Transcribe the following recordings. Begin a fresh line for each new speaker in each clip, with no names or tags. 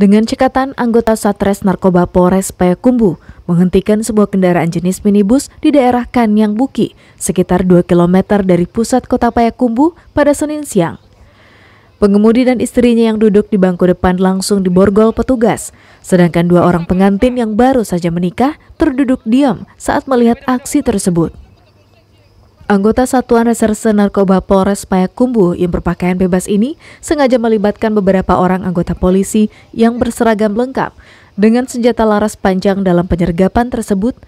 Dengan cekatan, anggota Satres Narkoba Polres Payakumbu menghentikan sebuah kendaraan jenis minibus di daerah Kanyang Buki, sekitar 2 km dari pusat kota Payakumbu pada Senin siang. Pengemudi dan istrinya yang duduk di bangku depan langsung diborgol petugas, sedangkan dua orang pengantin yang baru saja menikah terduduk diam saat melihat aksi tersebut. Anggota Satuan Reserse Narkoba Polres Payakumbuh yang berpakaian bebas ini sengaja melibatkan beberapa orang anggota polisi yang berseragam lengkap dengan senjata laras panjang dalam penyergapan tersebut.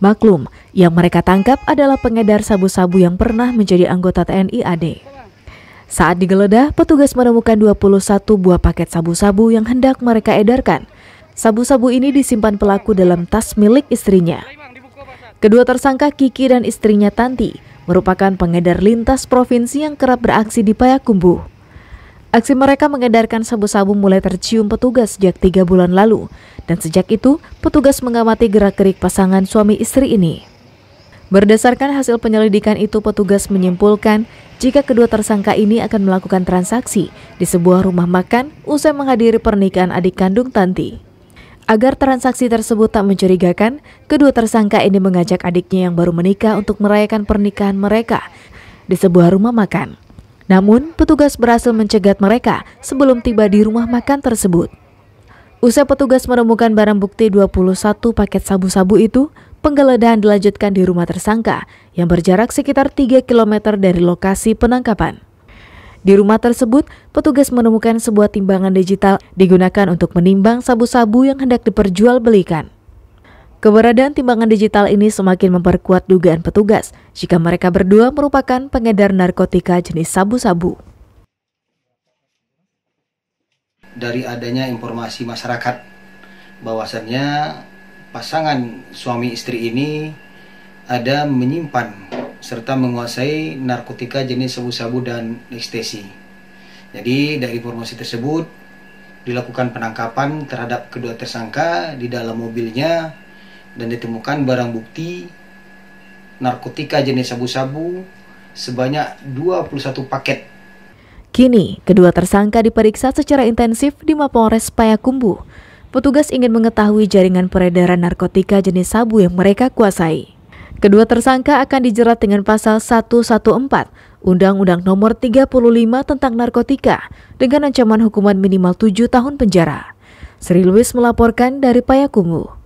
Maklum, yang mereka tangkap adalah pengedar sabu-sabu yang pernah menjadi anggota TNI AD. Saat digeledah, petugas menemukan 21 buah paket sabu-sabu yang hendak mereka edarkan. Sabu-sabu ini disimpan pelaku dalam tas milik istrinya. Kedua tersangka Kiki dan istrinya Tanti merupakan pengedar lintas provinsi yang kerap beraksi di Payakumbuh. Aksi mereka mengedarkan sabu-sabu mulai tercium petugas sejak tiga bulan lalu, dan sejak itu petugas mengamati gerak-gerik pasangan suami istri ini. Berdasarkan hasil penyelidikan itu, petugas menyimpulkan jika kedua tersangka ini akan melakukan transaksi di sebuah rumah makan usai menghadiri pernikahan adik kandung Tanti. Agar transaksi tersebut tak mencurigakan, kedua tersangka ini mengajak adiknya yang baru menikah untuk merayakan pernikahan mereka di sebuah rumah makan. Namun, petugas berhasil mencegat mereka sebelum tiba di rumah makan tersebut. Usai petugas menemukan barang bukti 21 paket sabu-sabu itu, penggeledahan dilanjutkan di rumah tersangka yang berjarak sekitar 3 km dari lokasi penangkapan. Di rumah tersebut, petugas menemukan sebuah timbangan digital digunakan untuk menimbang sabu-sabu yang hendak diperjualbelikan. Keberadaan timbangan digital ini semakin memperkuat dugaan petugas jika mereka berdua merupakan pengedar narkotika jenis sabu-sabu.
Dari adanya informasi masyarakat bahwasannya pasangan suami istri ini ada menyimpan serta menguasai narkotika jenis sabu-sabu dan ekstasi. Jadi dari informasi tersebut dilakukan penangkapan terhadap kedua tersangka di dalam mobilnya dan ditemukan barang bukti narkotika jenis sabu-sabu sebanyak 21 paket.
Kini, kedua tersangka diperiksa secara intensif di Mapolres Payakumbu. Petugas ingin mengetahui jaringan peredaran narkotika jenis sabu yang mereka kuasai. Kedua tersangka akan dijerat dengan pasal 114 Undang-Undang Nomor 35 tentang Narkotika dengan ancaman hukuman minimal 7 tahun penjara. Sri Lewis melaporkan dari Payakumbuh.